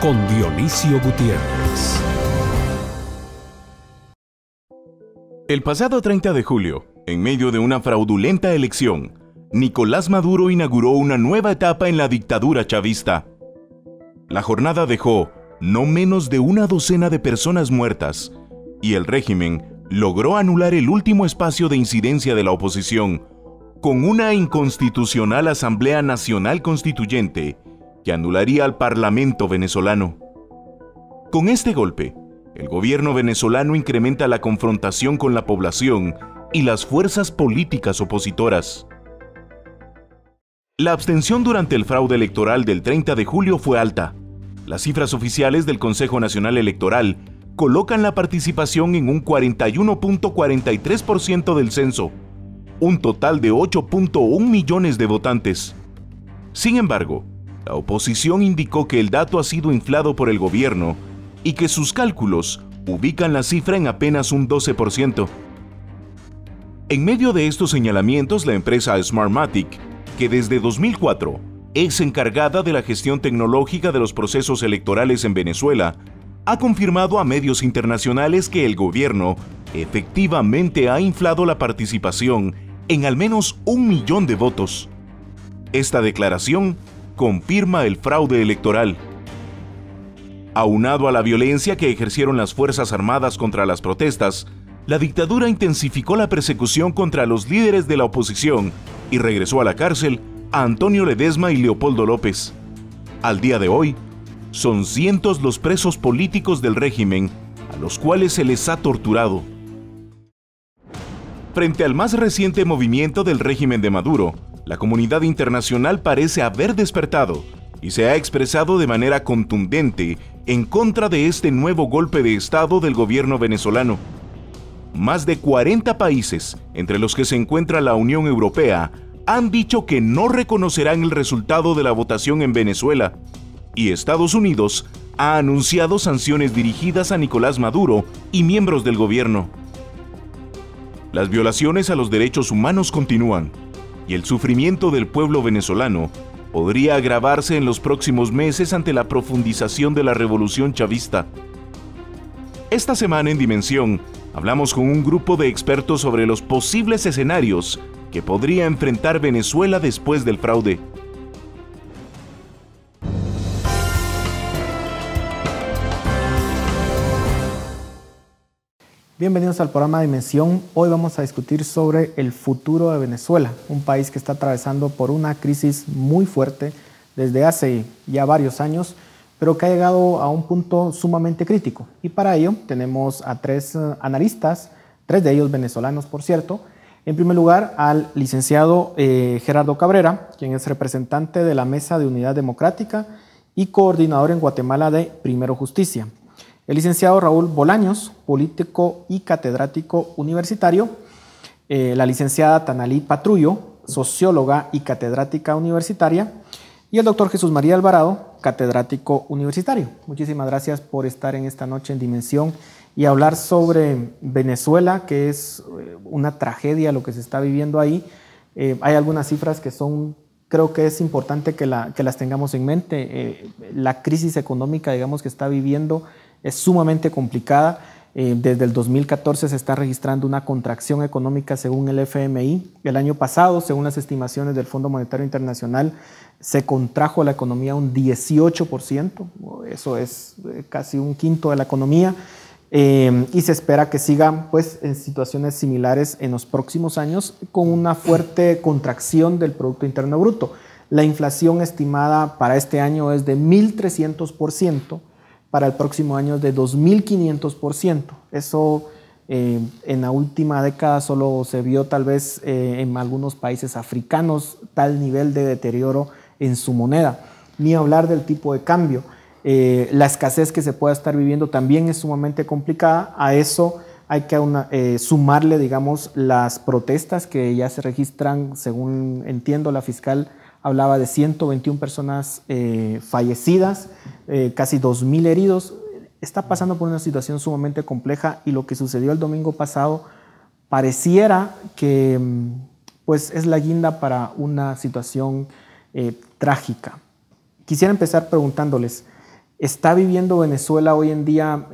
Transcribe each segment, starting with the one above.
con Dionisio Gutiérrez. El pasado 30 de julio, en medio de una fraudulenta elección, Nicolás Maduro inauguró una nueva etapa en la dictadura chavista. La jornada dejó no menos de una docena de personas muertas y el régimen logró anular el último espacio de incidencia de la oposición con una inconstitucional Asamblea Nacional Constituyente que anularía al Parlamento venezolano. Con este golpe, el gobierno venezolano incrementa la confrontación con la población y las fuerzas políticas opositoras. La abstención durante el fraude electoral del 30 de julio fue alta. Las cifras oficiales del Consejo Nacional Electoral colocan la participación en un 41.43% del censo, un total de 8.1 millones de votantes. Sin embargo, la oposición indicó que el dato ha sido inflado por el gobierno y que sus cálculos ubican la cifra en apenas un 12%. En medio de estos señalamientos, la empresa Smartmatic, que desde 2004 es encargada de la gestión tecnológica de los procesos electorales en Venezuela, ha confirmado a medios internacionales que el gobierno efectivamente ha inflado la participación en al menos un millón de votos. Esta declaración confirma el fraude electoral. Aunado a la violencia que ejercieron las Fuerzas Armadas contra las protestas, la dictadura intensificó la persecución contra los líderes de la oposición y regresó a la cárcel a Antonio Ledesma y Leopoldo López. Al día de hoy, son cientos los presos políticos del régimen a los cuales se les ha torturado. Frente al más reciente movimiento del régimen de Maduro, la comunidad internacional parece haber despertado y se ha expresado de manera contundente en contra de este nuevo golpe de Estado del gobierno venezolano. Más de 40 países, entre los que se encuentra la Unión Europea, han dicho que no reconocerán el resultado de la votación en Venezuela, y Estados Unidos ha anunciado sanciones dirigidas a Nicolás Maduro y miembros del gobierno. Las violaciones a los derechos humanos continúan, y el sufrimiento del pueblo venezolano podría agravarse en los próximos meses ante la profundización de la revolución chavista. Esta semana en Dimensión hablamos con un grupo de expertos sobre los posibles escenarios que podría enfrentar Venezuela después del fraude. Bienvenidos al programa Dimensión. Hoy vamos a discutir sobre el futuro de Venezuela, un país que está atravesando por una crisis muy fuerte desde hace ya varios años, pero que ha llegado a un punto sumamente crítico. Y para ello tenemos a tres eh, analistas, tres de ellos venezolanos, por cierto. En primer lugar, al licenciado eh, Gerardo Cabrera, quien es representante de la Mesa de Unidad Democrática y coordinador en Guatemala de Primero Justicia. El licenciado Raúl Bolaños, político y catedrático universitario. Eh, la licenciada Tanalí Patrullo, socióloga y catedrática universitaria. Y el doctor Jesús María Alvarado, catedrático universitario. Muchísimas gracias por estar en esta noche en Dimensión y hablar sobre Venezuela, que es eh, una tragedia lo que se está viviendo ahí. Eh, hay algunas cifras que son, creo que es importante que, las tengamos en mente. la crisis económica, digamos, que está viviendo es sumamente complicada. Eh, desde el 2014 se está registrando una contracción económica según el FMI. El año pasado, según las estimaciones del Fondo Monetario Internacional, se contrajo la economía un 18%, eso es eh, casi un quinto de la economía, eh, y se espera que siga pues, en situaciones similares en los próximos años con una fuerte contracción del Producto Interno Bruto. La inflación estimada para este año es de 1.300%, para el próximo año de 2.500%. Eso eh, en la última década solo se vio tal vez eh, en algunos países africanos tal nivel de deterioro en su moneda, ni hablar del tipo de cambio. Eh, la escasez que se pueda estar viviendo también es sumamente complicada. A eso hay que sumarle, digamos, las protestas que ya se registran, según entiendo la fiscal hablaba de 121 personas eh, fallecidas, eh, casi 2.000 heridos. Está pasando por una situación sumamente compleja y lo que sucedió el domingo pasado pareciera que mm, pues, es la guinda para una situación eh, trágica. Quisiera empezar preguntándoles, ¿está viviendo Venezuela hoy en día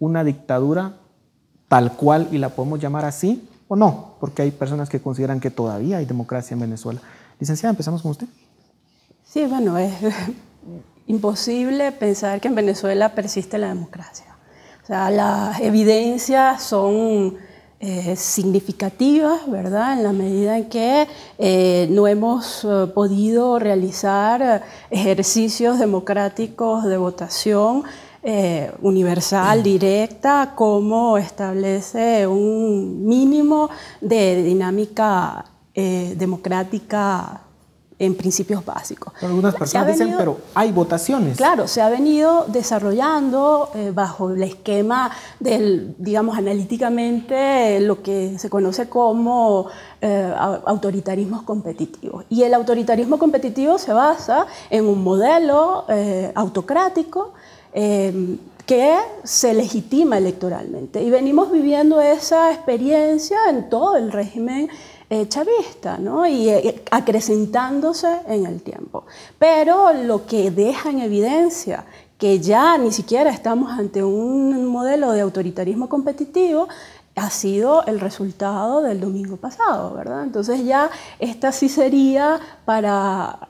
una dictadura tal cual y la podemos llamar así o no? Porque hay personas que consideran que todavía hay democracia en Venezuela. Licenciada, empezamos con usted. Sí, bueno, es imposible pensar que en Venezuela persiste la democracia. O sea, las evidencias son eh, significativas, ¿verdad? En la medida en que eh, no hemos eh, podido realizar ejercicios democráticos de votación universal, directa, como establece un mínimo de dinámica eh, democrática en principios básicos. algunas personas dicen, pero hay votaciones. Claro, se ha venido desarrollando eh, bajo el esquema del, digamos, analíticamente eh, lo que se conoce como eh, autoritarismos competitivos. Y el autoritarismo competitivo se basa en un modelo autocrático em, que se legitima electoralmente. Y venimos viviendo esa experiencia en todo el régimen eh, chavista, ¿no? Eh, y acrecentándose en el tiempo. Pero lo que deja en evidencia que ya ni siquiera estamos ante un modelo de autoritarismo competitivo ha sido el resultado del domingo pasado, ¿verdad? Entonces ya esta sí sería para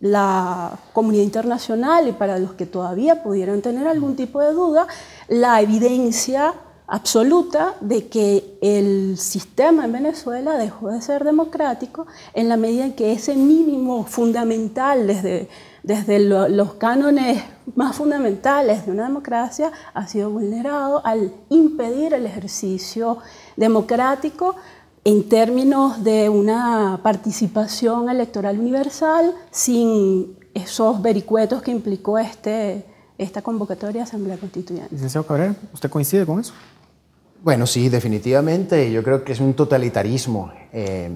la comunidad internacional y para los que todavía pudieran tener algún tipo de duda, la evidencia absoluta de que el sistema en Venezuela dejó de ser democrático en la medida en que ese mínimo fundamental desde, desde los cánones más fundamentales de una democracia ha sido vulnerado al impedir el ejercicio democrático en términos de una participación electoral universal sin esos vericuetos que implicó este, esta convocatoria de Asamblea Constituyente. Licenciado Cabrera, ¿usted coincide con eso? Bueno, sí, definitivamente. Yo creo que es un totalitarismo. Eh,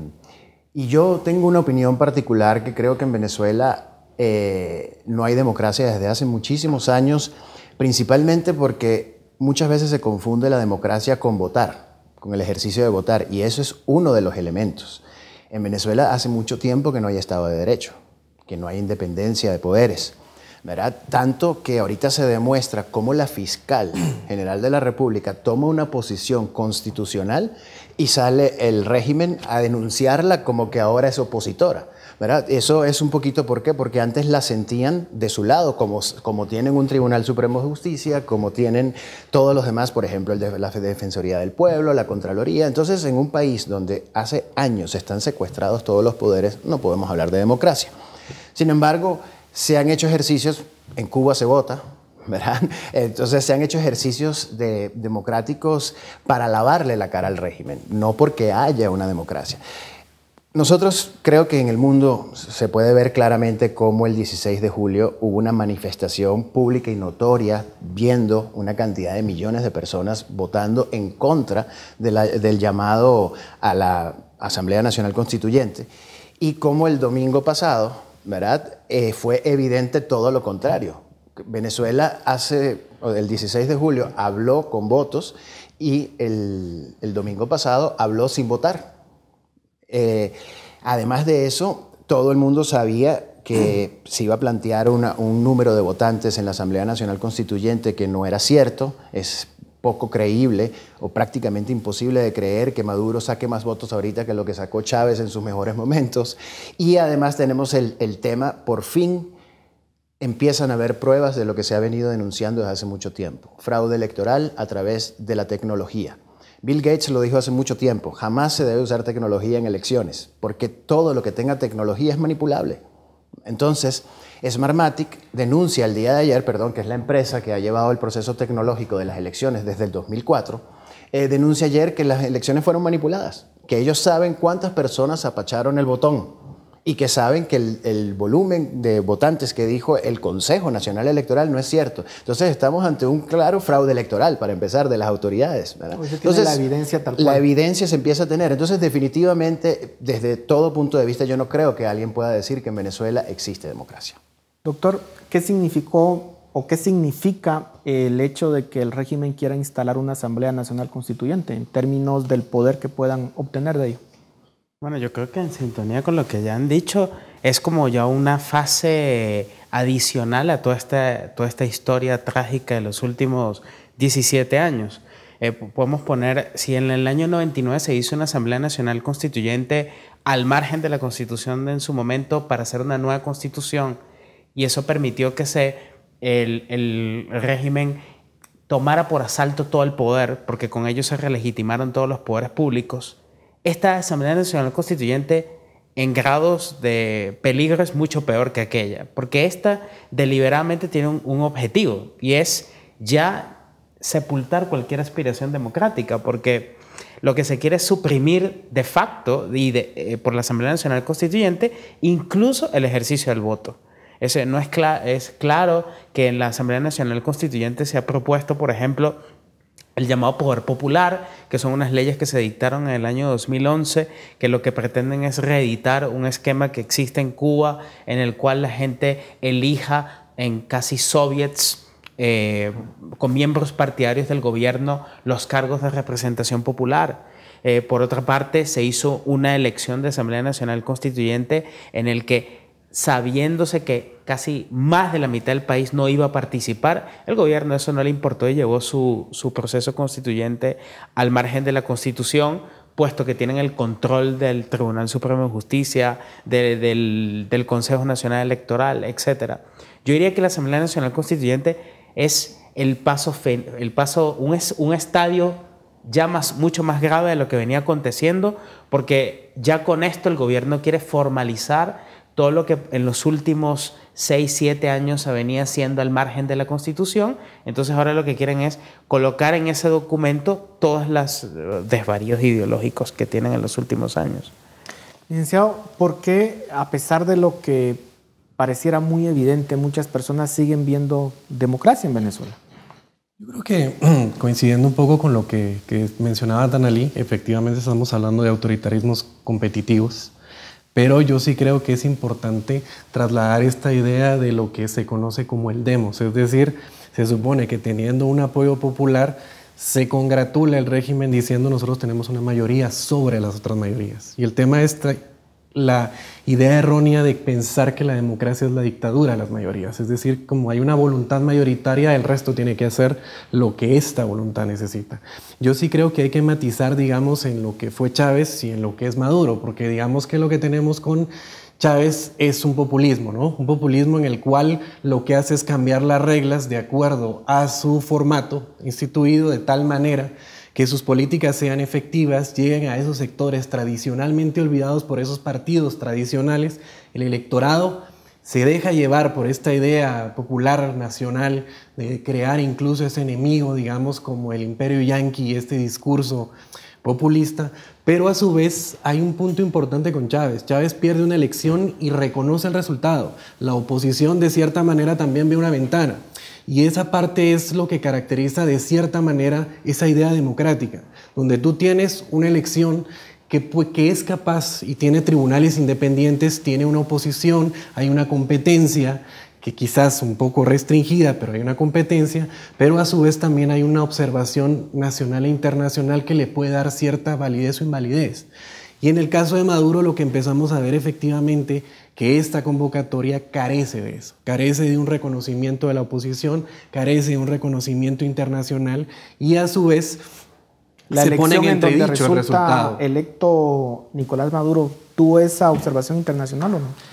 y yo tengo una opinión particular que creo que en Venezuela eh, no hay democracia desde hace muchísimos años, principalmente porque muchas veces se confunde la democracia con votar, con el ejercicio de votar, y eso es uno de los elementos. En Venezuela hace mucho tiempo que no hay Estado de Derecho, que no hay independencia de poderes. ¿verdad? Tanto que ahorita se demuestra cómo la fiscal general de la República toma una posición constitucional y sale el régimen a denunciarla como que ahora es opositora. ¿verdad? Eso es un poquito por qué, porque antes la sentían de su lado, como, como tienen un Tribunal Supremo de Justicia, como tienen todos los demás, por ejemplo, el de, la Defensoría del Pueblo, la Contraloría. Entonces, en un país donde hace años están secuestrados todos los poderes, no podemos hablar de democracia. Sin embargo, se han hecho ejercicios, en Cuba se vota, ¿verdad? Entonces se han hecho ejercicios democráticos para lavarle la cara al régimen, no porque haya una democracia. Nosotros creo que en el mundo se puede ver claramente cómo el 16 de julio hubo una manifestación pública y notoria viendo una cantidad de millones de personas votando en contra del llamado a la Asamblea Nacional Constituyente y cómo el domingo pasado ¿verdad? Eh, fue evidente todo lo contrario. Venezuela hace, el 16 de julio habló con votos y el, domingo pasado habló sin votar. Eh, además de eso, todo el mundo sabía que se iba a plantear un número de votantes en la Asamblea Nacional Constituyente que no era cierto, es poco creíble o prácticamente imposible de creer que Maduro saque más votos ahorita que lo que sacó Chávez en sus mejores momentos. Y además tenemos el, el tema, por fin empiezan a haber pruebas de lo que se ha venido denunciando desde hace mucho tiempo, fraude electoral a través de la tecnología. Bill Gates lo dijo hace mucho tiempo, jamás se debe usar tecnología en elecciones, porque todo lo que tenga tecnología es manipulable. Entonces, Smartmatic denuncia el día de ayer, perdón, que es la empresa que ha llevado el proceso tecnológico de las elecciones desde el 2004, eh, denuncia ayer que las elecciones fueron manipuladas, que ellos saben cuántas personas apacharon el botón y que saben que el, volumen de votantes que dijo el Consejo Nacional Electoral no es cierto. Entonces estamos ante un claro fraude electoral, para empezar, de las autoridades. Pues, Entonces, la evidencia La evidencia se empieza a tener. Entonces, definitivamente, desde todo punto de vista, yo no creo que alguien pueda decir que en Venezuela existe democracia. Doctor, ¿qué significó o qué significa el hecho de que el régimen quiera instalar una Asamblea Nacional Constituyente en términos del poder que puedan obtener de ello? Bueno, yo creo que en sintonía con lo que ya han dicho, es como ya una fase adicional a toda esta, toda esta historia trágica de los últimos 17 años. Eh, podemos poner, si en el año 99 se hizo una Asamblea Nacional Constituyente al margen de la Constitución en su momento para hacer una nueva Constitución, y eso permitió que el, el régimen tomara por asalto todo el poder, porque con ello se relegitimaron todos los poderes públicos, esta Asamblea Nacional Constituyente en grados de peligro es mucho peor que aquella, porque esta deliberadamente tiene un, objetivo y es ya sepultar cualquier aspiración democrática, porque lo que se quiere es suprimir de facto y eh, por la Asamblea Nacional Constituyente incluso el ejercicio del voto. Ese no es, es claro que en la Asamblea Nacional Constituyente se ha propuesto, por ejemplo, el llamado poder popular, que son unas leyes que se dictaron en el año 2011, que lo que pretenden es reeditar un esquema que existe en Cuba, en el cual la gente elija en casi soviets, eh, con miembros partidarios del gobierno, los cargos de representación popular. Eh, por otra parte, se hizo una elección de Asamblea Nacional Constituyente en el que sabiéndose que casi más de la mitad del país no iba a participar, el gobierno eso no le importó y llevó su, proceso constituyente al margen de la constitución, puesto que tienen el control del Tribunal Supremo de Justicia, del, Consejo Nacional Electoral, etc. Yo diría que la Asamblea Nacional Constituyente es el paso, el paso un, un estadio ya más, mucho más grave de lo que venía aconteciendo, porque ya con esto el gobierno quiere formalizar todo lo que en los últimos 6, 7 años se venía haciendo al margen de la Constitución, entonces ahora lo que quieren es colocar en ese documento todos los eh, desvaríos ideológicos que tienen en los últimos años. Licenciado, ¿por qué a pesar de lo que pareciera muy evidente, muchas personas siguen viendo democracia en Venezuela? Yo creo que coincidiendo un poco con lo que, que mencionaba Danalí, efectivamente estamos hablando de autoritarismos competitivos pero yo sí creo que es importante trasladar esta idea de lo que se conoce como el demos, es decir, se supone que teniendo un apoyo popular se congratula el régimen diciendo nosotros tenemos una mayoría sobre las otras mayorías. Y el tema es la idea errónea de pensar que la democracia es la dictadura de las mayorías. Es decir, como hay una voluntad mayoritaria, el resto tiene que hacer lo que esta voluntad necesita. Yo sí creo que hay que matizar, digamos, en lo que fue Chávez y en lo que es Maduro, porque digamos que lo que tenemos con Chávez es un populismo, ¿no? Un populismo en el cual lo que hace es cambiar las reglas de acuerdo a su formato instituido de tal manera que sus políticas sean efectivas, lleguen a esos sectores tradicionalmente olvidados por esos partidos tradicionales. El electorado se deja llevar por esta idea popular nacional de crear incluso ese enemigo, digamos, como el imperio yanqui, este discurso populista, pero a su vez hay un punto importante con Chávez. Chávez pierde una elección y reconoce el resultado. La oposición de cierta manera también ve una ventana. Y esa parte es lo que caracteriza de cierta manera esa idea democrática, donde tú tienes una elección que, es capaz y tiene tribunales independientes, tiene una oposición, hay una competencia que quizás un poco restringida, pero hay una competencia, pero a su vez también hay una observación nacional e internacional que le puede dar cierta validez o invalidez. Y en el caso de Maduro lo que empezamos a ver efectivamente que esta convocatoria carece de eso, carece de un reconocimiento de la oposición, carece de un reconocimiento internacional y a su vez la se pone en entredicho el resultado. Electo Nicolás Maduro, ¿tuvo esa observación internacional o no?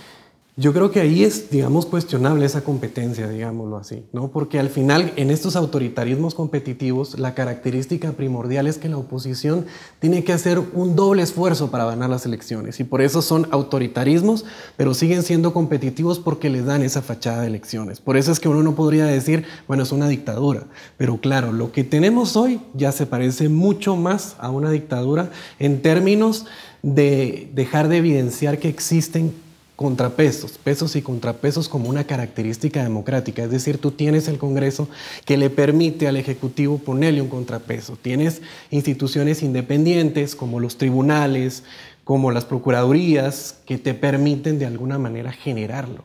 Yo creo que ahí es, digamos, cuestionable esa competencia, digámoslo así, ¿no? Porque al final, en estos autoritarismos competitivos, la característica primordial es que la oposición tiene que hacer un doble esfuerzo para ganar las elecciones y por eso son autoritarismos, pero siguen siendo competitivos porque les dan esa fachada de elecciones. Por eso es que uno no podría decir, bueno, es una dictadura, pero claro, lo que tenemos hoy ya se parece mucho más a una dictadura en términos de dejar de evidenciar que existen contrapesos, pesos y contrapesos como una característica democrática. Es decir, tú tienes el Congreso que le permite al Ejecutivo ponerle un contrapeso. Tienes instituciones independientes como los tribunales, como las procuradurías, que te permiten de alguna manera generarlo.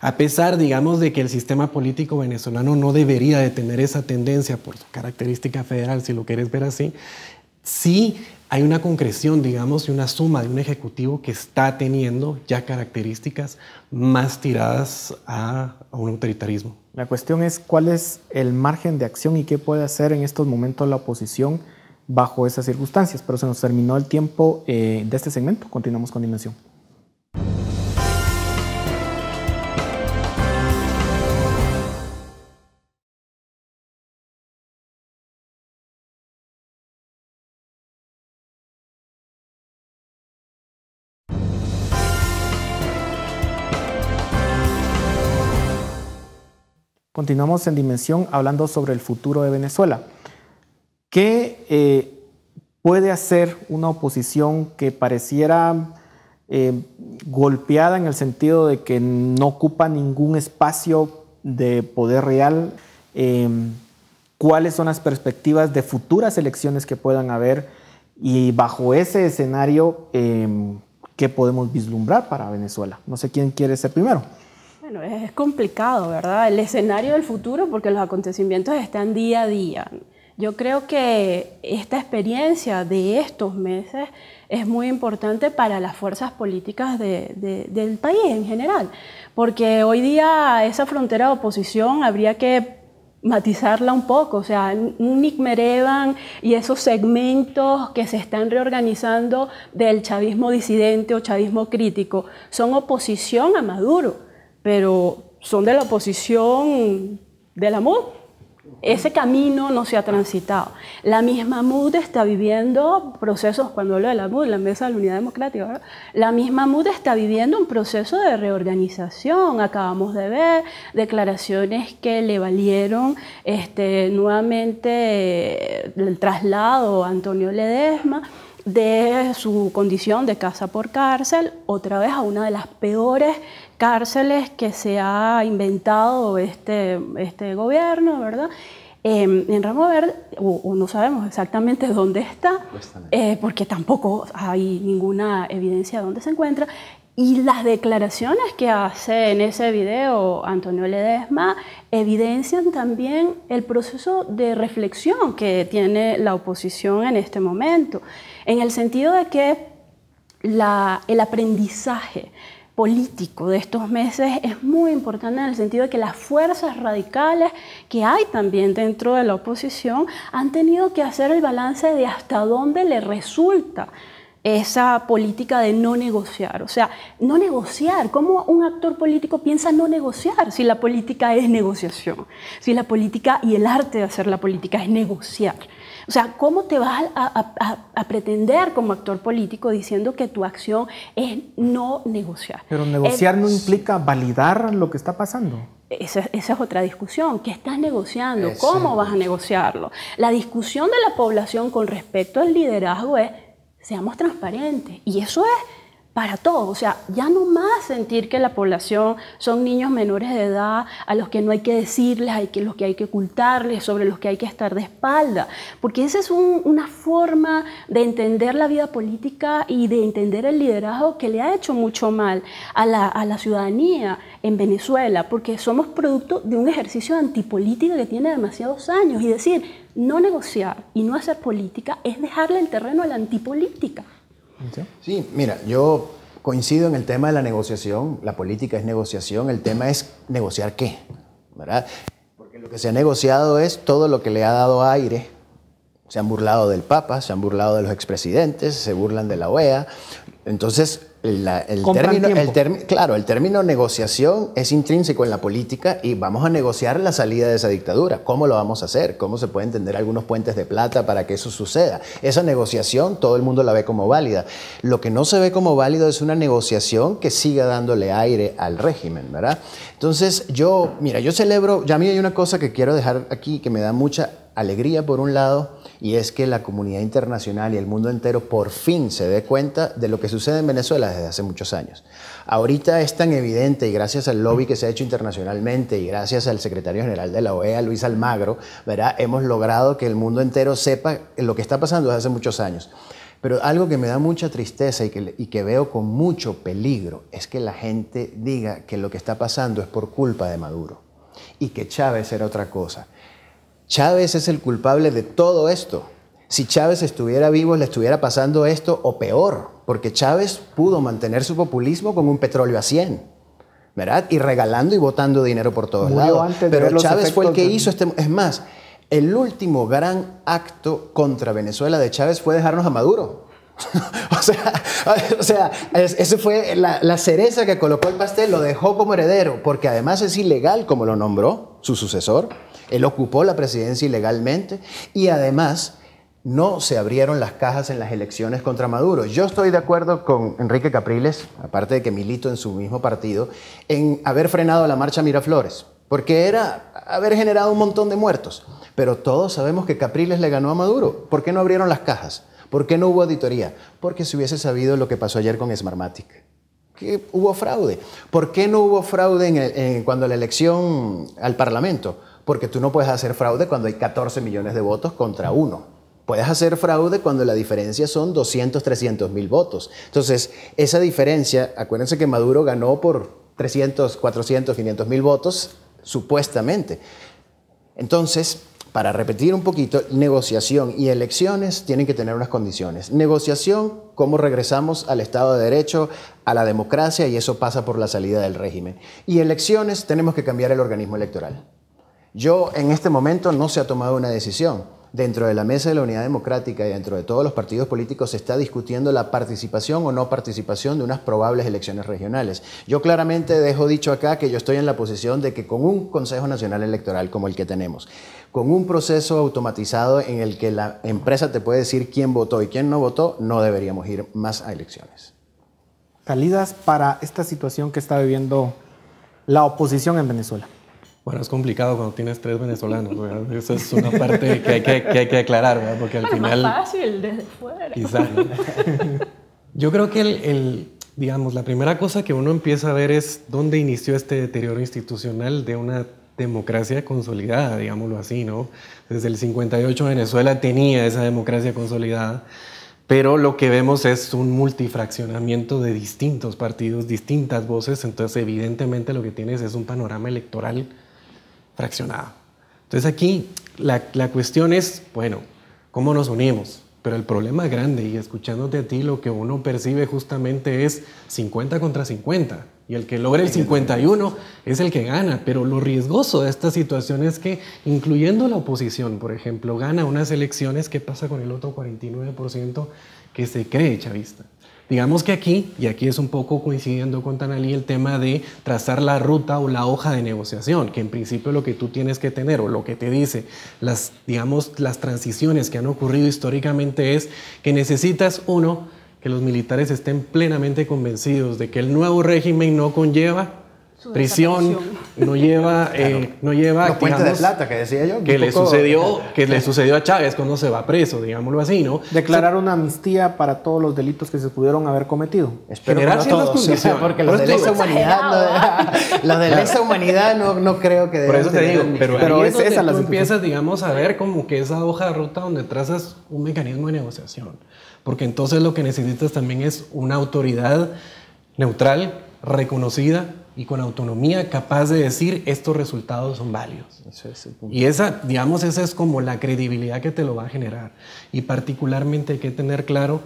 A pesar, digamos, de que el sistema político venezolano no debería de tener esa tendencia por su característica federal, si lo quieres ver así, sí hay una concreción, digamos, y una suma de un ejecutivo que está teniendo ya características más tiradas a, un autoritarismo. La cuestión es cuál es el margen de acción y qué puede hacer en estos momentos la oposición bajo esas circunstancias. Pero se nos terminó el tiempo eh, de este segmento. Continuamos con Dimensión. Continuamos en Dimensión hablando sobre el futuro de Venezuela. ¿Qué eh, puede hacer una oposición que pareciera eh, golpeada en el sentido de que no ocupa ningún espacio de poder real? Em, ¿Cuáles son las perspectivas de futuras elecciones que puedan haber? Y bajo ese escenario, em, ¿qué podemos vislumbrar para Venezuela? No sé quién quiere ser primero. Bueno, es, complicado, ¿verdad? El escenario del futuro porque los acontecimientos están día a día. Yo creo que esta experiencia de estos meses es muy importante para las fuerzas políticas del país en general, porque hoy día esa frontera de oposición habría que matizarla un poco, o sea, Nick Merevan y esos segmentos que se están reorganizando del chavismo disidente o chavismo crítico son oposición a Maduro pero son de la oposición de la MUD. Ese camino no se ha transitado. La misma MUD está viviendo procesos, cuando hablo de la MUD, la Mesa de la Unidad Democrática, la misma MUD está viviendo un proceso de reorganización. Acabamos de ver declaraciones que le valieron este, nuevamente el traslado a Antonio Ledesma de su condición de casa por cárcel, otra vez a una de las peores cárceles que se ha inventado este, este gobierno, ¿verdad? Em, en remover o, no sabemos exactamente dónde está, eh, porque tampoco hay ninguna evidencia de dónde se encuentra, y las declaraciones que hace en ese video Antonio Ledesma evidencian también el proceso de reflexión que tiene la oposición en este momento en el sentido de que el aprendizaje político de estos meses es muy importante en el sentido de que las fuerzas radicales que hay también dentro de la oposición han tenido que hacer el balance de hasta dónde le resulta esa política de no negociar. O sea, no negociar. ¿Cómo un actor político piensa no negociar si la política es negociación? Si la política y el arte de hacer la política es negociar. O sea, ¿cómo te vas a, pretender como actor político diciendo que tu acción es no negociar? Pero eh, negociar no implica validar lo que está pasando. Esa, es otra discusión. ¿Qué estás negociando? ¿Cómo vas a negociarlo? La discusión de la población con respecto al liderazgo es, seamos transparentes. Y eso es para todos, o sea, ya no más sentir que la población son niños menores de edad a los que no hay que decirles, hay los que hay que ocultarles, sobre los que hay que estar de espalda, porque esa es una forma de entender la vida política y de entender el liderazgo que le ha hecho mucho mal a la, a la ciudadanía en Venezuela, porque somos producto de un ejercicio antipolítico que tiene demasiados años y decir, no negociar y no hacer política es dejarle el terreno a la antipolítica. ¿Sí? mira, yo coincido en el tema de la negociación. La política es negociación. El tema es negociar qué, ¿verdad? Porque lo que se ha negociado es todo lo que le ha dado aire se han burlado del Papa, se han burlado de los expresidentes, se burlan de la OEA. Entonces, el, término, claro, el término negociación es intrínseco en la política y vamos a negociar la salida de esa dictadura. ¿Cómo lo vamos a hacer? ¿Cómo se pueden tender algunos puentes de plata para que eso suceda? Esa negociación todo el mundo la ve como válida. Lo que no se ve como válido es una negociación que siga dándole aire al régimen, ¿verdad? Entonces yo, mira, yo celebro, ya a mí hay una cosa que quiero dejar aquí que me da mucha alegría por un lado y es que la comunidad internacional y el mundo entero por fin se dé cuenta de lo que sucede en Venezuela desde hace muchos años. Ahorita es tan evidente y gracias al lobby que se ha hecho internacionalmente y gracias al secretario general de la OEA, Luis Almagro, hemos logrado que el mundo entero sepa lo que está pasando desde hace muchos años. Pero algo que me da mucha tristeza y que, y que, veo con mucho peligro es que la gente diga que lo que está pasando es por culpa de Maduro y que Chávez era otra cosa. Chávez es el culpable de todo esto. Si Chávez estuviera vivo, le estuviera pasando esto o peor, porque Chávez pudo mantener su populismo con un petróleo a 100. ¿verdad? Y regalando y votando dinero por todos lados. Pero Chávez fue el que hizo este... Es más, el último gran acto contra Venezuela de Chávez fue dejarnos a Maduro. o sea, o sea esa fue la, la, cereza que colocó el pastel, lo dejó como heredero, porque además es ilegal como lo nombró su sucesor, él ocupó la presidencia ilegalmente y además no se abrieron las cajas en las elecciones contra Maduro. Yo estoy de acuerdo con Enrique Capriles, aparte de que milito en su mismo partido, en haber frenado la marcha Miraflores, porque era haber generado un montón de muertos. Pero todos sabemos que Capriles le ganó a Maduro. ¿Por qué no abrieron las cajas? ¿Por qué no hubo auditoría? Porque se hubiese sabido lo que pasó ayer con Smartmatic. Que hubo fraude. ¿Por qué no hubo fraude en cuando la elección al Parlamento? Porque tú no puedes hacer fraude cuando hay 14 millones de votos contra uno. Puedes hacer fraude cuando la diferencia son 200, 300 mil votos. Entonces, esa diferencia, acuérdense que Maduro ganó por 300, 400, 500 mil votos, supuestamente. Entonces, para repetir un poquito, negociación y elecciones tienen que tener unas condiciones. Negociación, cómo regresamos al Estado de Derecho, a la democracia, y eso pasa por la salida del régimen. Y elecciones, tenemos que cambiar el organismo electoral. Yo en este momento no se ha tomado una decisión dentro de la mesa de la unidad democrática y dentro de todos los partidos políticos se está discutiendo la participación o no participación de unas probables elecciones regionales. Yo claramente dejo dicho acá que yo estoy en la posición de que con un Consejo Nacional Electoral como el que tenemos, con un proceso automatizado en el que la empresa te puede decir quién votó y quién no votó, no deberíamos ir más a elecciones. Salidas para esta situación que está viviendo la oposición en Venezuela. Bueno, es complicado cuando tienes tres venezolanos, ¿verdad? Esa es una parte que hay que, que, hay que aclarar, ¿verdad? Porque al es final... Más fácil desde fuera. Quizá, Yo creo que el, el, digamos, la primera cosa que uno empieza a ver es dónde inició este deterioro institucional de una democracia consolidada, digámoslo así, ¿no? Desde el 58 Venezuela tenía esa democracia consolidada, pero lo que vemos es un multifraccionamiento de distintos partidos, distintas voces, entonces evidentemente lo que tienes es un panorama electoral fraccionada. Entonces aquí la, la, cuestión es, bueno, ¿cómo nos unimos? Pero el problema grande, y escuchándote a ti, lo que uno percibe justamente es 50 contra 50. Y el que logra el 51 es el que gana. Pero lo riesgoso de esta situación es que, incluyendo la oposición, por ejemplo, gana unas elecciones, ¿qué pasa con el otro 49% que se cree chavista? Digamos que aquí, y aquí es un poco coincidiendo con Tanalí, el tema de trazar la ruta o la hoja de negociación, que en principio lo que tú tienes que tener o lo que te dice las, digamos, las transiciones que han ocurrido históricamente es que necesitas, uno, que los militares estén plenamente convencidos de que el nuevo régimen no conlleva prisión, no lleva, eh, no lleva, de plata que decía yo, que le sucedió, que le sucedió a Chávez cuando se va preso, digámoslo así, ¿no? Declarar una amnistía para todos los delitos que se pudieron haber cometido. Espero Generar no porque la de humanidad, la humanidad no, no creo que. Por eso te digo, pero, pero es, esa la tú empiezas, digamos, a ver como que esa hoja de ruta donde trazas un mecanismo de negociación, porque entonces lo que necesitas también es una autoridad neutral, reconocida y con autonomía capaz de decir estos resultados son válidos. y esa, digamos, esa es como la credibilidad que te lo va a generar. Y particularmente hay que tener claro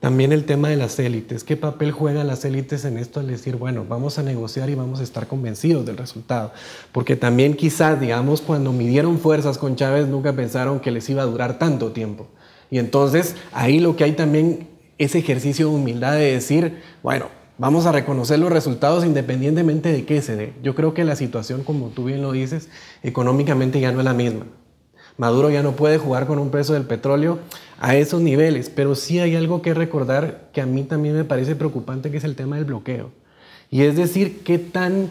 también el tema de las élites. ¿Qué papel juegan las élites en esto al decir, bueno, vamos a negociar y vamos a estar convencidos del resultado? Porque también quizás, digamos, cuando midieron fuerzas con Chávez nunca pensaron que les iba a durar tanto tiempo. Y entonces ahí lo que hay también es ejercicio de humildad de decir, bueno, Vamos a reconocer los resultados independientemente de qué se dé. Yo creo que la situación, como tú bien lo dices, económicamente ya no es la misma. Maduro ya no puede jugar con un peso del petróleo a esos niveles, pero sí hay algo que recordar que a mí también me parece preocupante, que es el tema del bloqueo. Y es decir, qué tan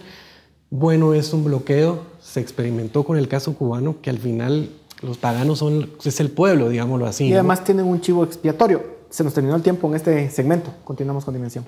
bueno es un bloqueo. Se experimentó con el caso cubano, que al final los paganos son, es el pueblo, digámoslo así. Y además tienen un chivo expiatorio. Se nos terminó el tiempo en este segmento. Continuamos con Dimensión.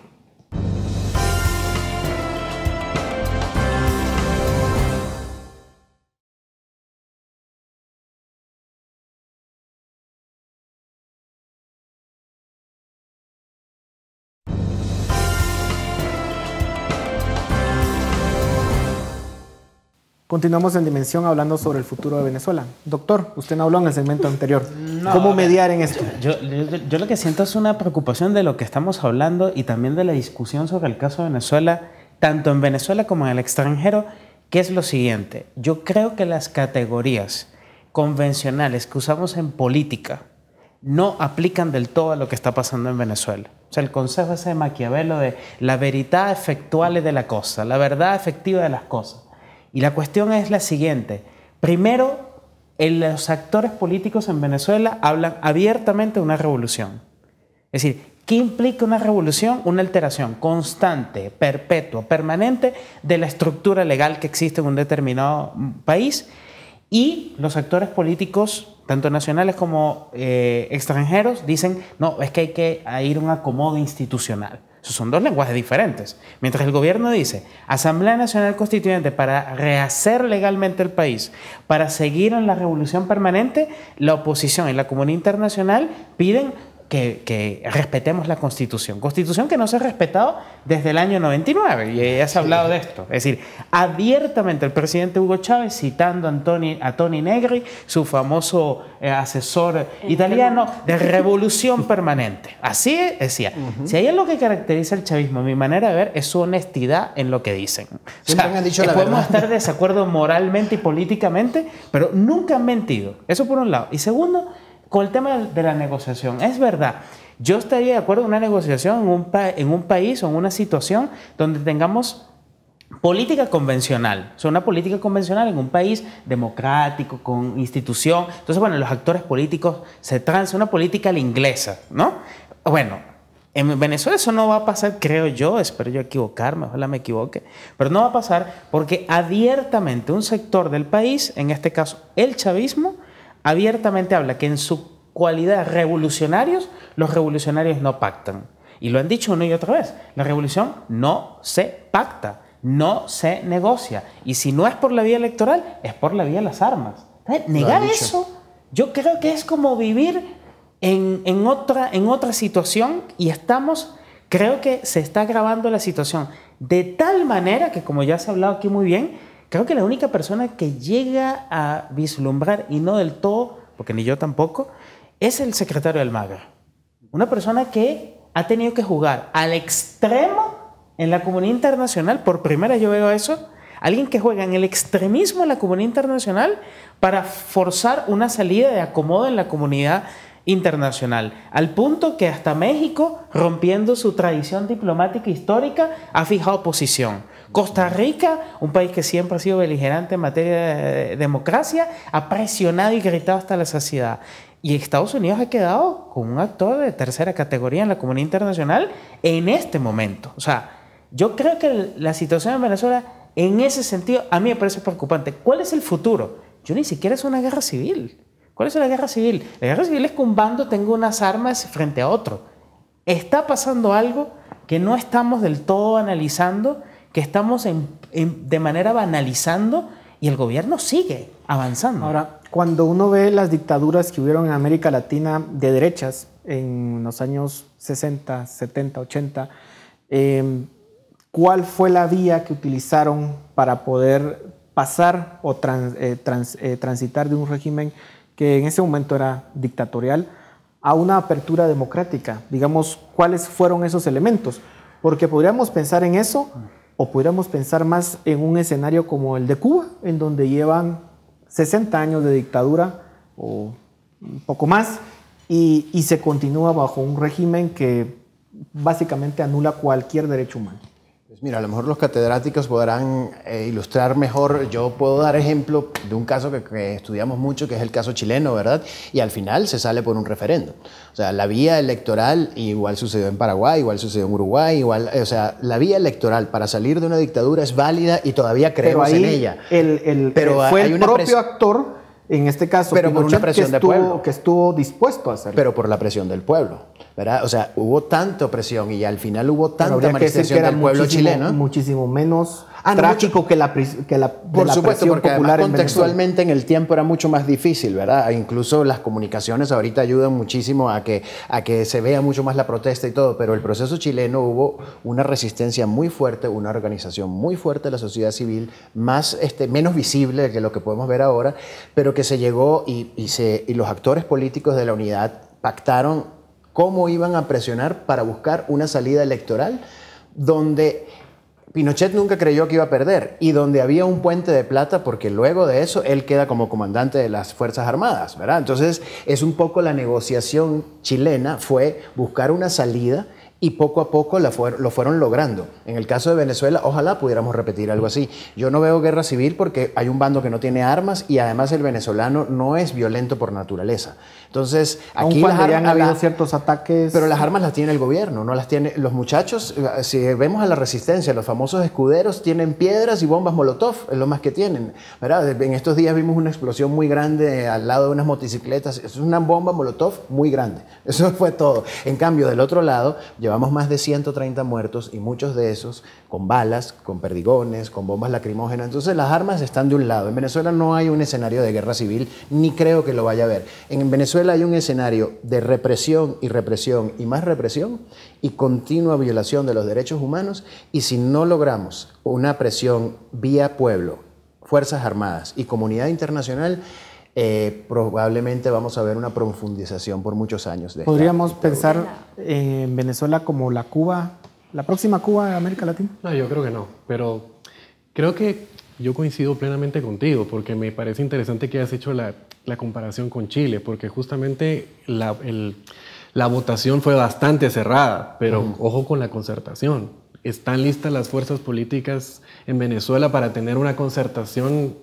Continuamos en Dimensión hablando sobre el futuro de Venezuela. Doctor, usted no habló en el segmento anterior. ¿Cómo mediar en esto? Yo, lo que siento es una preocupación de lo que estamos hablando y también de la discusión sobre el caso de Venezuela, tanto en Venezuela como en el extranjero, que es lo siguiente. Yo creo que las categorías convencionales que usamos en política no aplican del todo a lo que está pasando en Venezuela. O sea, el consejo ese de Maquiavelo de la veridad efectual de la cosa, la verdad efectiva de las cosas. Y la cuestión es la siguiente. Primero, los actores políticos en Venezuela hablan abiertamente de una revolución. Es decir, ¿qué implica una revolución? Una alteración constante, perpetua, permanente de la estructura legal que existe en un determinado país. Y los actores políticos, tanto nacionales como eh, extranjeros, dicen, no, es que hay que ir a un acomodo institucional. Esos son dos lenguajes diferentes. Mientras el gobierno dice Asamblea Nacional Constituyente para rehacer legalmente el país, para seguir en la revolución permanente, la oposición y la comunidad internacional piden que, respetemos la Constitución. Constitución que no se ha respetado desde el año 99, y ya se ha hablado de esto. Es decir, abiertamente el presidente Hugo Chávez, citando a, a Tony Negri, su famoso eh, asesor italiano, de revolución permanente. Así decía. Si ahí Si hay algo que caracteriza el chavismo, mi manera de ver, es su honestidad en lo que dicen. Siempre han dicho eh, la podemos estar de desacuerdo moralmente y políticamente, pero nunca han mentido. Eso por un lado. Y segundo, con el tema de la negociación, es verdad. Yo estaría de acuerdo en una negociación en un, país o en una situación donde tengamos Política convencional, o sea, una política convencional en un país democrático, con institución. Entonces, bueno, los actores políticos se transan una política la inglesa, ¿no? Bueno, en Venezuela eso no va a pasar, creo yo, espero yo equivocarme, ojalá me equivoque, pero no va a pasar porque abiertamente un sector del país, en este caso el chavismo, abiertamente habla que en su cualidad revolucionarios, los revolucionarios no pactan. Y lo han dicho una y otra vez, la revolución no se pacta, no se negocia. Y si no es por la vía electoral, es por la vía de las armas. negar eso, yo creo que es como vivir en, otra, en otra situación y estamos, creo que se está agravando la situación de tal manera que, como ya se ha hablado aquí muy bien, creo que la única persona que llega a vislumbrar, y no del todo, porque ni yo tampoco, es el secretario del MAGA. Una persona que ha tenido que jugar al extremo en la comunidad internacional, por primera yo veo eso, alguien que juega en el extremismo en la comunidad internacional para forzar una salida de acomodo en la comunidad internacional, al punto que hasta México, rompiendo su tradición diplomática histórica, ha fijado posición. Costa Rica, un país que siempre ha sido beligerante en materia de democracia, ha presionado y gritado hasta la saciedad. Y Estados Unidos ha quedado como un actor de tercera categoría en la comunidad internacional en este momento. O sea, yo creo que la situación en Venezuela, en ese sentido, a mí me parece preocupante. ¿Cuál es el futuro? Yo ni siquiera es una guerra civil. ¿Cuál es la guerra civil? La guerra civil es que un bando tenga unas armas frente a otro. Está pasando algo que no estamos del todo analizando que estamos en, de manera banalizando y el gobierno sigue avanzando. Ahora, cuando uno ve las dictaduras que hubieron en América Latina de derechas en los años 60, 70, 80, ¿cuál fue la vía que utilizaron para poder pasar o eh, eh, transitar de un régimen que en ese momento era dictatorial a una apertura democrática? Digamos, ¿cuáles fueron esos elementos? Porque podríamos pensar en eso o pudiéramos pensar más en un escenario como el de Cuba, en donde llevan 60 años de dictadura o un poco más, y se continúa bajo un régimen que básicamente anula cualquier derecho humano. Pues mira, a lo mejor los catedráticos podrán eh, ilustrar mejor. Yo puedo dar ejemplo de un caso que, estudiamos mucho, que es el caso chileno, ¿verdad? Y al final se sale por un referendo. O sea, la vía electoral, igual sucedió en Paraguay, igual sucedió en Uruguay, igual, o sea, la vía electoral para salir de una dictadura es válida y todavía creemos en ella. El, Pero eh, fue el propio actor en este caso, pero por una presión estuvo, del pueblo. que estuvo dispuesto a hacerlo. Pero por la presión del pueblo, ¿verdad? O sea, hubo tanta presión y al final hubo tanta manifestación del pueblo chileno. Muchísimo menos Ah, trágico que la, que la, por supuesto, porque popular contextualmente en el tiempo era mucho más difícil, ¿verdad? E incluso las comunicaciones ahorita ayudan muchísimo a que, a que se vea mucho más la protesta y todo, pero el proceso chileno hubo una resistencia muy fuerte, una organización muy fuerte de la sociedad civil, más, este, menos visible que lo que podemos ver ahora, pero que se llegó y, se, y los actores políticos de la unidad pactaron cómo iban a presionar para buscar una salida electoral donde Pinochet nunca creyó que iba a perder y donde había un puente de plata, porque luego de eso él queda como comandante de las Fuerzas Armadas, ¿verdad? Entonces es un poco la negociación chilena, fue buscar una salida y poco a poco la lo fueron logrando. En el caso de Venezuela, ojalá pudiéramos repetir algo así. Yo no veo guerra civil porque hay un bando que no tiene armas y además el venezolano no es violento por naturaleza. Entonces, aquí las han habido ciertos ataques. Pero las armas las tiene el gobierno, no las tiene los muchachos. Si vemos a la resistencia, los famosos escuderos tienen piedras y bombas molotov, es lo más que tienen. ¿verdad? En estos días vimos una explosión muy grande al lado de unas motocicletas. Es una bomba molotov muy grande. Eso fue todo. En cambio, del otro lado, Llevamos más de 130 muertos y muchos de esos con balas, con perdigones, con bombas lacrimógenas. Entonces las armas están de un lado. En Venezuela no hay un escenario de guerra civil, ni creo que lo vaya a haber. En Venezuela hay un escenario de represión y represión y más represión y continua violación de los derechos humanos. Y si no logramos una presión vía pueblo, Fuerzas Armadas y comunidad internacional, eh, probablemente vamos a ver una profundización por muchos años. ¿Podríamos pensar eh, en Venezuela como la Cuba, la próxima Cuba de América Latina? No, yo creo que no, pero creo que yo coincido plenamente contigo porque me parece interesante que hayas hecho la, comparación con Chile, porque justamente la, votación fue bastante cerrada, pero ojo con la concertación. ¿Están listas las fuerzas políticas en Venezuela para tener una concertación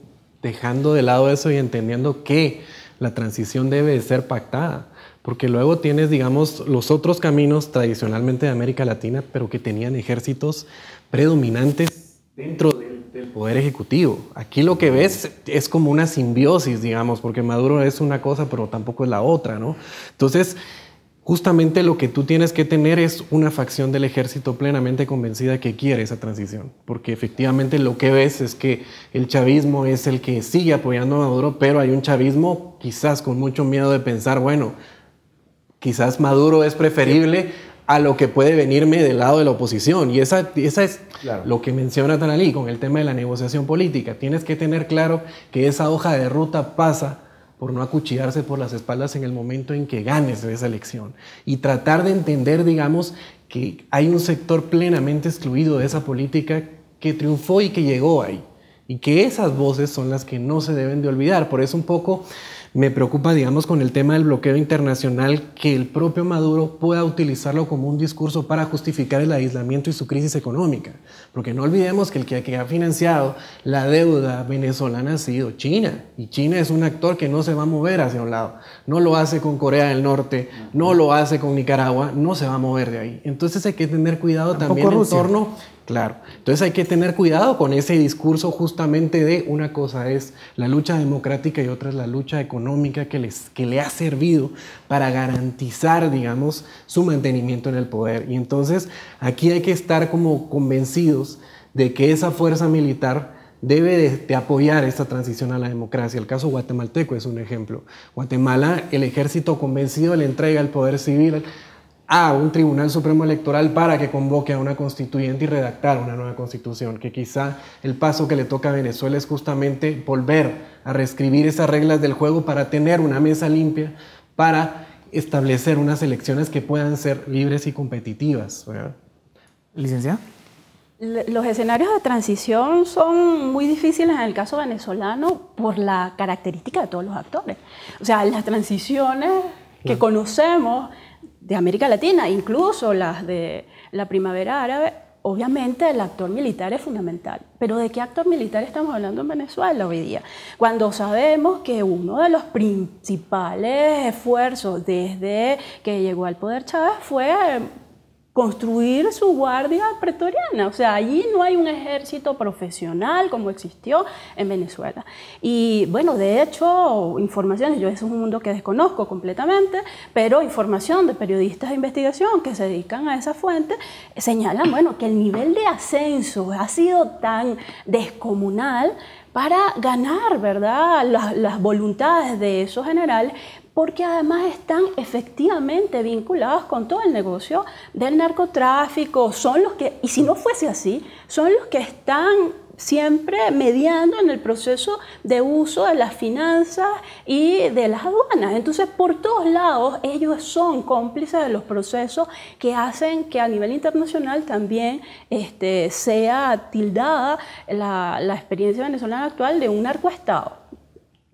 dejando de lado eso y entendiendo que la transición debe ser pactada, porque luego tienes, digamos, los otros caminos tradicionalmente de América Latina, pero que tenían ejércitos predominantes dentro del, del poder ejecutivo. Aquí lo que ves es como una simbiosis, digamos, porque Maduro es una cosa, pero tampoco es la otra, ¿no? Entonces, justamente lo que tú tienes que tener es una facción del ejército plenamente convencida que quiere esa transición, porque efectivamente lo que ves es que el chavismo es el que sigue apoyando a Maduro, pero hay un chavismo quizás con mucho miedo de pensar, bueno, quizás Maduro es preferible a lo que puede venirme del lado de la oposición. Y esa, es lo que menciona Tanalí con el tema de la negociación política. Tienes que tener claro que esa hoja de ruta pasa por no acuchillarse por las espaldas en el momento en que ganes esa elección y tratar de entender, digamos, que hay un sector plenamente excluido de esa política que triunfó y que llegó ahí y que esas voces son las que no se deben de olvidar. Por eso un poco me preocupa, digamos, con el tema del bloqueo internacional, que el propio Maduro pueda utilizarlo como un discurso para justificar el aislamiento y su crisis económica. Porque no olvidemos que el que, ha financiado la deuda venezolana ha sido China. Y China es un actor que no se va a mover hacia un lado. No lo hace con Corea del Norte, no lo hace con Nicaragua, no se va a mover de ahí. Entonces hay que tener cuidado también en torno Claro. Entonces hay que tener cuidado con ese discurso justamente de una cosa es la lucha democrática y otra es la lucha económica que, les, que le ha servido para garantizar, digamos, su mantenimiento en el poder. Y entonces aquí hay que estar como convencidos de que esa fuerza militar debe de, apoyar esta transición a la democracia. El caso guatemalteco es un ejemplo. Guatemala, el ejército convencido le entrega el poder civil a un Tribunal Supremo Electoral para que convoque a una constituyente y redactar una nueva constitución, que quizá el paso que le toca a Venezuela es justamente volver a reescribir esas reglas del juego para tener una mesa limpia, para establecer unas elecciones que puedan ser libres y competitivas. Licenciada. Los escenarios de transición son muy difíciles en el caso venezolano por la característica de todos los actores. O sea, las transiciones que conocemos de América Latina, incluso las de la primavera árabe, obviamente el actor militar es fundamental. Pero ¿de qué actor militar estamos hablando en Venezuela hoy día? Cuando sabemos que uno de los principales esfuerzos desde que llegó al poder Chávez fue construir su guardia pretoriana. O sea, allí no hay un ejército profesional como existió en Venezuela. Y bueno, de hecho, informaciones, yo es un mundo que desconozco completamente, pero información de periodistas de investigación que se dedican a esa fuente señalan, bueno, que el nivel de ascenso ha sido tan descomunal para ganar, ¿verdad?, las, las voluntades de esos generales porque además están efectivamente vinculados con todo el negocio del narcotráfico, son los que, y si no fuese así, son los que están siempre mediando en el proceso de uso de las finanzas y de las aduanas. Entonces, por todos lados, ellos son cómplices de los procesos que hacen que a nivel internacional también este, sea tildada la, la experiencia venezolana actual de un narcoestado.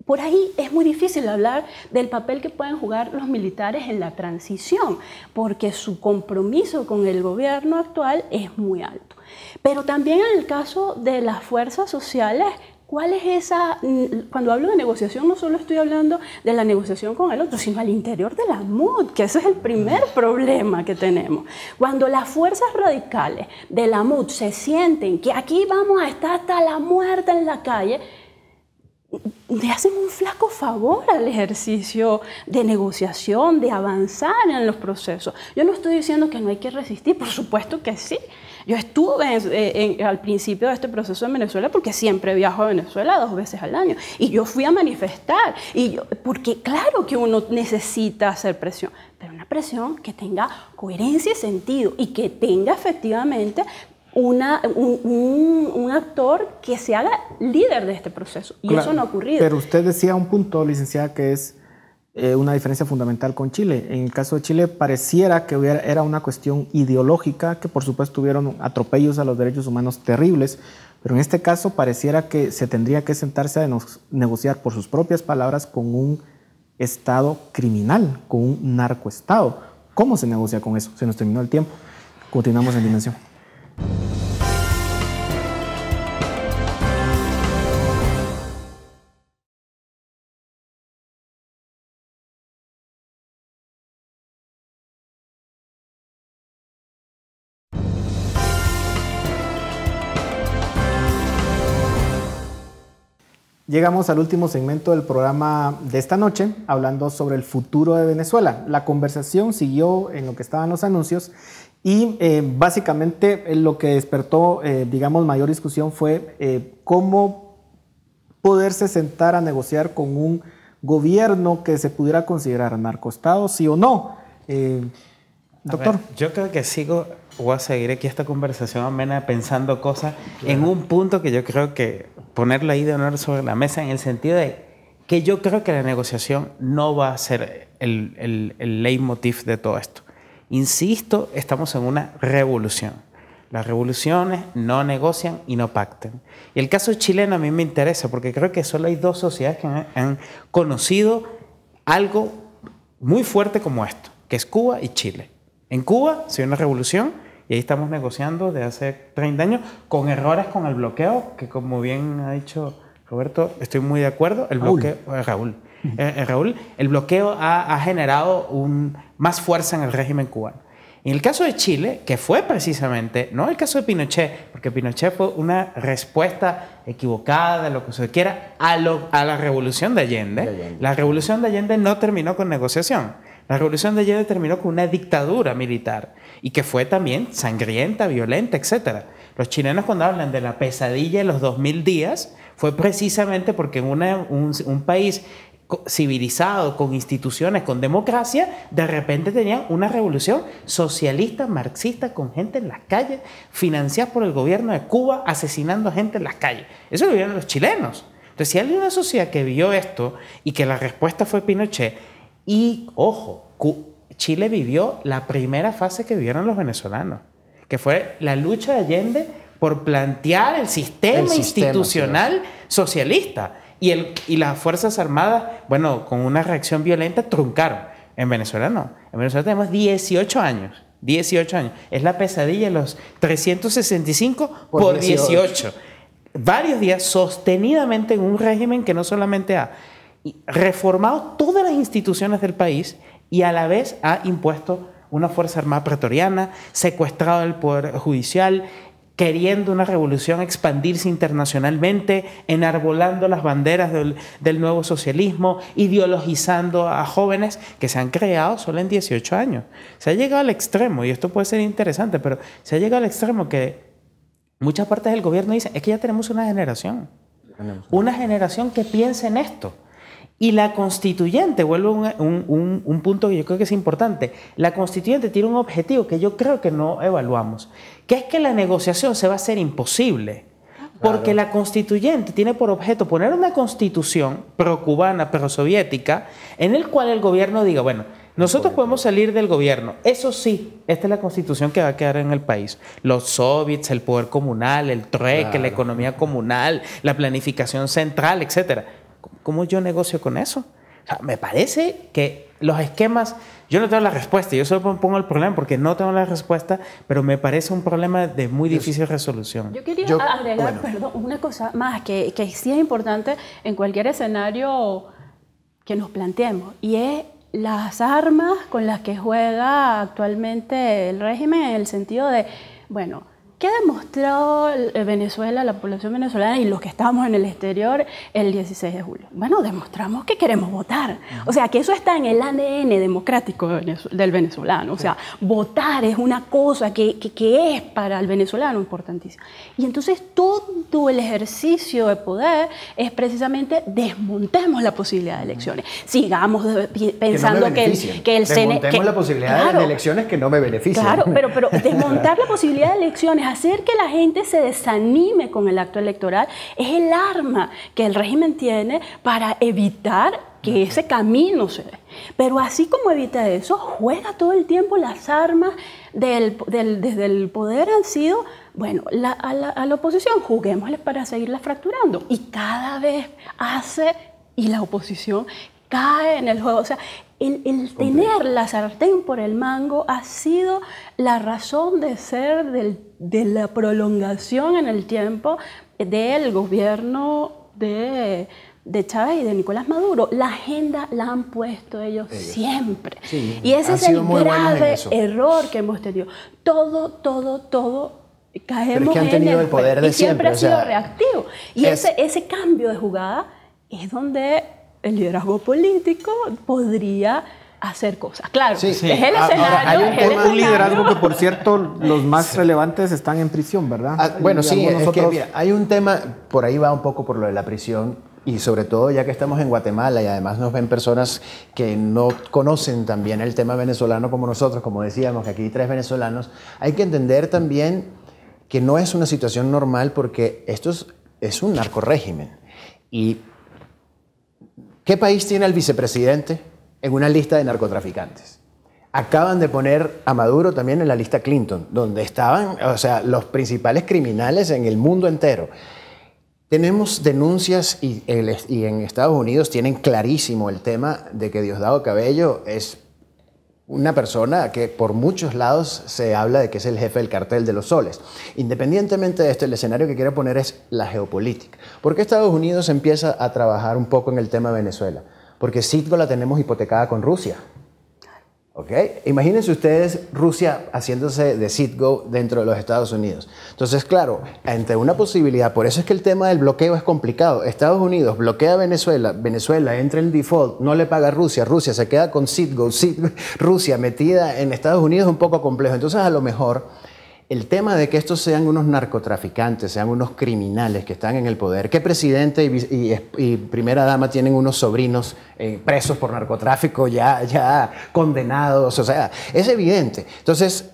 Por ahí es muy difícil hablar del papel que pueden jugar los militares en la transición, porque su compromiso con el gobierno actual es muy alto. Pero también en el caso de las fuerzas sociales, ¿Cuál es esa? Mm, cuando hablo de negociación, no solo estoy hablando de la negociación con el otro, sino al interior de la MUD, que ese es el primer mm. problema que tenemos. Cuando las fuerzas radicales de la MUD se sienten que aquí vamos a estar hasta la muerte en la calle, le hacen un flaco favor al ejercicio de negociación, de avanzar en los procesos. Yo no estoy diciendo que no hay que resistir, por supuesto que sí. Yo estuve al principio de este proceso en Venezuela porque siempre viajo a Venezuela dos veces al año y yo fui a manifestar y yo, porque claro que uno necesita hacer presión, pero una presión que tenga coherencia y sentido y que tenga efectivamente una, un, actor que se haga líder de este proceso. Y eso no ha ocurrido. Pero usted decía un punto, licenciada, que es eh, una diferencia fundamental con Chile. En el caso de Chile pareciera que hubiera, era una cuestión ideológica, que por supuesto tuvieron atropellos a los derechos humanos terribles, pero en este caso pareciera que se tendría que sentarse a negociar por sus propias palabras con un Estado criminal, con un narcoestado. ¿Cómo se negocia con eso? Se nos terminó el tiempo. Continuamos en dimensión. Llegamos al último segmento del programa de esta noche, hablando sobre el futuro de Venezuela. La conversación siguió en lo que estaban los anuncios y eh, básicamente eh, lo que despertó, eh, digamos, mayor discusión fue cómo poderse sentar a negociar con un gobierno que se pudiera considerar narcoestado, sí o no. doctor. yo creo que sigo, voy a seguir aquí esta conversación amena pensando cosas en un punto que yo creo que ponerla ahí de honor sobre la mesa en el sentido de que yo creo que la negociación no va a ser el, el, el leitmotiv de todo esto. Insisto, estamos en una revolución. Las revoluciones no negocian y no pactan. Y el caso chileno a mí me interesa porque creo que solo hay dos sociedades que han, conocido algo muy fuerte como esto, que es Cuba y Chile. En Cuba se dio una revolución y ahí estamos negociando desde hace 30 años con errores con el bloqueo, que como bien ha dicho Roberto, estoy muy de acuerdo, el bloqueo, eh, Raúl, eh, eh, Raúl, el bloqueo ha generado un más fuerza en el régimen cubano. En el caso de Chile, que fue precisamente, no el caso de Pinochet, porque Pinochet fue una respuesta equivocada, lo que se quiera, a, a la revolución de Allende. La revolución de Allende no terminó con negociación. La revolución de Allende terminó con una dictadura militar y que fue también sangrienta, violenta, etc. Los chilenos cuando hablan de la pesadilla de los 2000 días, fue precisamente porque en un país civilizado, con instituciones, con democracia, de repente tenían una revolución socialista, marxista, con gente en las calles, financiada por el gobierno de Cuba, asesinando a gente en las calles. Eso lo vieron los chilenos. Entonces, si hay una sociedad que vio esto y que la respuesta fue Pinochet, y ojo, Chile vivió la primera fase que vivieron los venezolanos, que fue la lucha de Allende por plantear el sistema institucional socialista y, las Fuerzas Armadas, bueno, con una reacción violenta, truncaron. En Venezuela no. En Venezuela tenemos 18 años. 18 años. Es la pesadilla de los 365 por, 18. 18. Varios días sostenidamente en un régimen que no solamente ha reformado todas las instituciones del país y a la vez ha impuesto una Fuerza Armada Pretoriana, secuestrado el Poder Judicial, queriendo una revolución, expandirse internacionalmente, enarbolando las banderas del, nuevo socialismo, ideologizando a jóvenes que se han creado solo en 18 años. Se ha llegado al extremo, y esto puede ser interesante, pero se ha llegado al extremo que muchas partes del gobierno dicen, es que ya tenemos una generación, una generación que piensa en esto. Y la constituyente, vuelvo a un, punto que yo creo que es importante, la constituyente tiene un objetivo que yo creo que no evaluamos, que es que la negociación se va a hacer imposible, porque la constituyente tiene por objeto poner una constitución pro-cubana, pro-soviética, en el cual el gobierno diga, bueno, nosotros podemos salir del gobierno. Eso sí, esta es la constitución que va a quedar en el país. Los soviets, el poder comunal, el TREC, la economía comunal, la planificación central, etcétera. ¿Cómo yo negocio con eso? O sea, me parece que los esquemas, yo no tengo la respuesta, yo solo pongo el problema porque no tengo la respuesta, pero me parece un problema de muy difícil resolución. Yo quería agregar, perdón, una cosa más que, que sí es importante en cualquier escenario que nos planteemos, y es las armas con las que juega actualmente el régimen en el sentido de, bueno, ¿Qué ha demostrado eh, Venezuela, la población venezolana y los que estamos en el exterior el 16 de julio? Bueno, demostramos que queremos votar. O sea, que eso está en el ADN democrático del venezolano. O sea, votar es una cosa que, es para el venezolano importantísima. Y entonces todo el ejercicio de poder es precisamente desmontemos la posibilidad de elecciones. Sigamos pensando que, el, que el Desmontemos la posibilidad de elecciones que no me benefician. Claro, pero, pero desmontar la posibilidad de elecciones hacer que la gente se desanime con el acto electoral es el arma que el régimen tiene para evitar que ese camino se dé. Pero así como evita eso, juega todo el tiempo las armas del, desde el poder han sido, bueno, a, la, oposición, juguémosle para seguirla fracturando. Y cada vez hace y la oposición cae en el juego. O sea, el, tener la sartén por el mango ha sido la razón de ser de la prolongación en el tiempo del gobierno de, Chávez y de Nicolás Maduro. La agenda la han puesto ellos, siempre. y ese es el grave error que hemos tenido. Todo, todo, todo caemos Pero es que han tenido el, poder de y siempre. ha sido reactivo. Y ese, ese cambio de jugada es donde el liderazgo político podría hacer cosas. Claro, es el ah, escenario. hay un, liderazgo que, por cierto, los más relevantes están en prisión, ¿verdad? Ah, bueno, sí, es que, hay un tema, por ahí va un poco por lo de la prisión, y sobre todo ya que estamos en Guatemala y además nos ven personas que no conocen también el tema venezolano como nosotros, como decíamos que aquí hay tres venezolanos, hay que entender también que no es una situación normal porque esto es, es un narcorégimen. Y ¿Qué país tiene al vicepresidente en una lista de narcotraficantes? Acaban de poner a Maduro también en la lista Clinton, donde estaban, o sea, los principales criminales en el mundo entero. Tenemos denuncias y, y en Estados Unidos tienen clarísimo el tema de que Diosdado Cabello es una persona que por muchos lados se habla de que es el jefe del cartel de los soles. Independientemente de esto, el escenario que quiero poner es la geopolítica. ¿Por qué Estados Unidos empieza a trabajar un poco en el tema de Venezuela? Porque Citgo la tenemos hipotecada con Rusia. ¿Ok? Imagínense ustedes Rusia haciéndose de CITGO dentro de los Estados Unidos. Entonces, claro, entre una posibilidad, por eso es que el tema del bloqueo es complicado. Estados Unidos bloquea Venezuela, Venezuela entra en default, no le paga Rusia, Rusia se queda con SITGO, Rusia metida en Estados Unidos es un poco complejo. Entonces, a lo mejor el tema de que estos sean unos narcotraficantes, sean unos criminales que están en el poder, que presidente y, primera dama tienen unos sobrinos eh, presos por narcotráfico ya, ya condenados, o sea, es evidente. Entonces,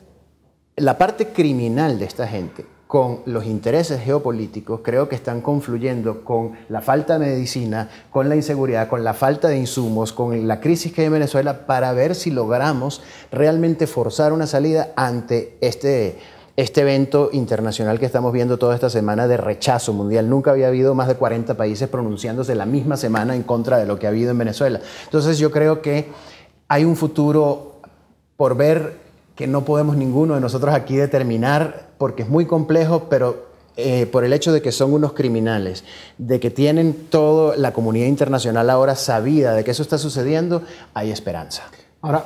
la parte criminal de esta gente con los intereses geopolíticos, creo que están confluyendo con la falta de medicina, con la inseguridad, con la falta de insumos, con la crisis que hay en Venezuela, para ver si logramos realmente forzar una salida ante este este evento internacional que estamos viendo toda esta semana de rechazo mundial. Nunca había habido más de 40 países pronunciándose la misma semana en contra de lo que ha habido en Venezuela. Entonces yo creo que hay un futuro por ver que no podemos ninguno de nosotros aquí determinar porque es muy complejo, pero eh, por el hecho de que son unos criminales, de que tienen toda la comunidad internacional ahora sabida de que eso está sucediendo, hay esperanza. Ahora,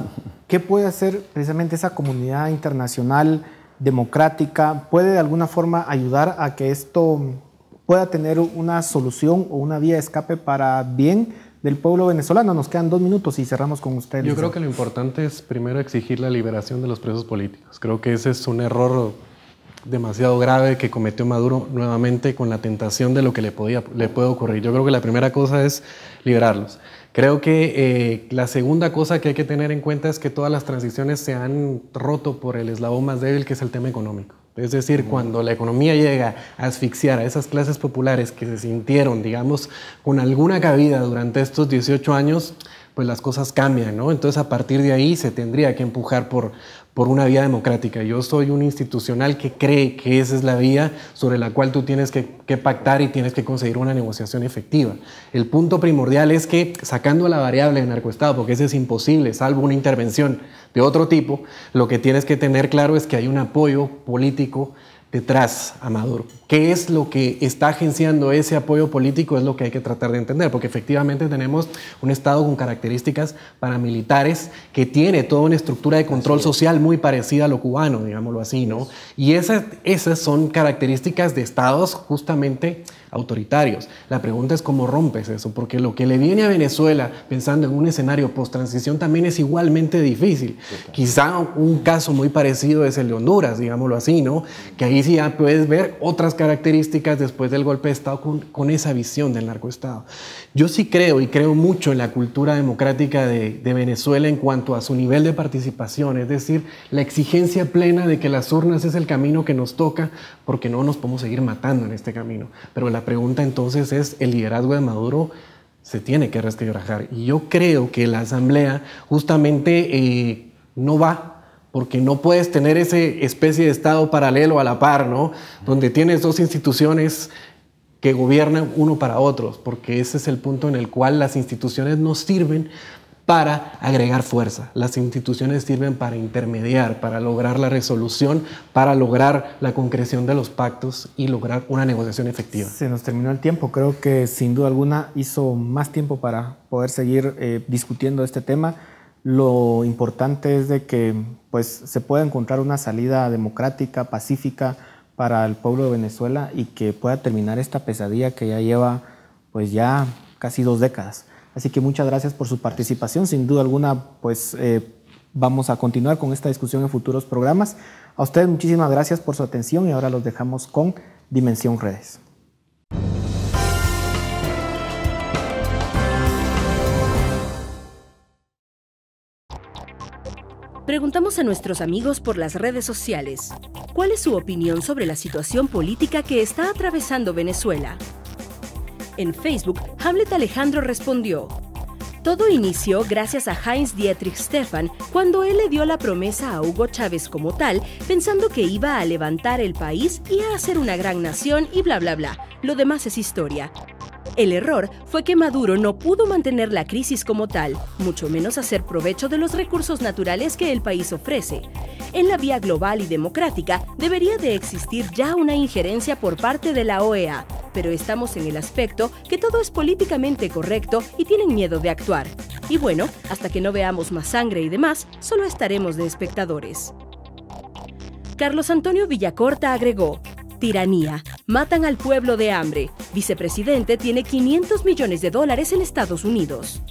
¿qué puede hacer precisamente esa comunidad internacional? democrática puede de alguna forma ayudar a que esto pueda tener una solución o una vía de escape para bien del pueblo venezolano. Nos quedan dos minutos y cerramos con ustedes. Yo creo que lo importante es primero exigir la liberación de los presos políticos. Creo que ese es un error demasiado grave que cometió Maduro nuevamente con la tentación de lo que le, podía, le puede ocurrir. Yo creo que la primera cosa es liberarlos. Creo que eh, la segunda cosa que hay que tener en cuenta es que todas las transiciones se han roto por el eslabón más débil, que es el tema económico. Es decir, cuando la economía llega a asfixiar a esas clases populares que se sintieron, digamos, con alguna cabida durante estos 18 años, pues las cosas cambian, ¿no? Entonces a partir de ahí se tendría que empujar por, por una vía democrática. Yo soy un institucional que cree que esa es la vía sobre la cual tú tienes que, pactar y tienes que conseguir una negociación efectiva. El punto primordial es que, sacando la variable de narcoestado, porque ese es imposible, salvo una intervención de otro tipo, lo que tienes que tener claro es que hay un apoyo político detrás a Maduro qué es lo que está agenciando ese apoyo político es lo que hay que tratar de entender, porque efectivamente tenemos un Estado con características paramilitares que tiene toda una estructura de control social muy parecida a lo cubano, digámoslo así, ¿no? Y esas, esas son características de Estados justamente autoritarios. La pregunta es cómo rompes eso, porque lo que le viene a Venezuela pensando en un escenario post-transición también es igualmente difícil. Quizá un caso muy parecido es el de Honduras, digámoslo así, ¿no? Que ahí sí ya puedes ver otras características después del golpe de Estado con, esa visión del narcoestado. Yo sí creo y creo mucho en la cultura democrática de, Venezuela en cuanto a su nivel de participación, es decir, la exigencia plena de que las urnas es el camino que nos toca porque no nos podemos seguir matando en este camino. Pero la pregunta entonces es, ¿el liderazgo de Maduro se tiene que resquebrajar? Y yo creo que la Asamblea justamente eh, no va porque no puedes tener esa especie de Estado paralelo a la par, ¿no? Donde tienes dos instituciones que gobiernan uno para otros, porque ese es el punto en el cual las instituciones no sirven para agregar fuerza. Las instituciones sirven para intermediar, para lograr la resolución, para lograr la concreción de los pactos y lograr una negociación efectiva. Se nos terminó el tiempo. Creo que sin duda alguna hizo más tiempo para poder seguir eh, discutiendo este tema. Lo importante es de que pues, se pueda encontrar una salida democrática, pacífica para el pueblo de Venezuela y que pueda terminar esta pesadilla que ya lleva pues ya casi dos décadas. Así que muchas gracias por su participación. Sin duda alguna, pues eh, vamos a continuar con esta discusión en futuros programas. A ustedes muchísimas gracias por su atención y ahora los dejamos con Dimensión Redes. Preguntamos a nuestros amigos por las redes sociales, ¿cuál es su opinión sobre la situación política que está atravesando Venezuela? En Facebook, Hamlet Alejandro respondió, todo inició gracias a Heinz Dietrich Stefan cuando él le dio la promesa a Hugo Chávez como tal, pensando que iba a levantar el país y a hacer una gran nación y bla bla bla. Lo demás es historia. El error fue que Maduro no pudo mantener la crisis como tal, mucho menos hacer provecho de los recursos naturales que el país ofrece. En la vía global y democrática debería de existir ya una injerencia por parte de la OEA, pero estamos en el aspecto que todo es políticamente correcto y tienen miedo de actuar. Y bueno, hasta que no veamos más sangre y demás, solo estaremos de espectadores. Carlos Antonio Villacorta agregó, Tiranía. Matan al pueblo de hambre. Vicepresidente tiene 500 millones de dólares en Estados Unidos.